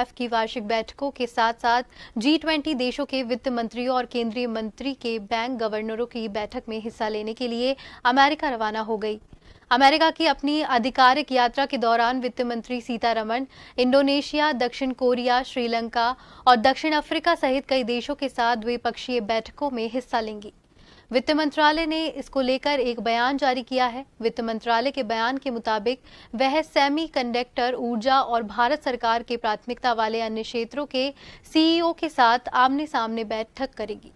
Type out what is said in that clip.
F की वार्षिक बैठकों के साथ साथ जी ट्वेंटी देशों के वित्त मंत्रियों और केंद्रीय मंत्री के बैंक गवर्नरों की बैठक में हिस्सा लेने के लिए अमेरिका रवाना हो गई अमेरिका की अपनी आधिकारिक यात्रा के दौरान वित्त मंत्री सीतारमण इंडोनेशिया दक्षिण कोरिया श्रीलंका और दक्षिण अफ्रीका सहित कई देशों के साथ द्विपक्षीय बैठकों में हिस्सा लेंगी वित्त मंत्रालय ने इसको लेकर एक बयान जारी किया है वित्त मंत्रालय के बयान के मुताबिक वह सेमी कंडक्टर ऊर्जा और भारत सरकार के प्राथमिकता वाले अन्य क्षेत्रों के सीईओ e के साथ आमने सामने बैठक करेगी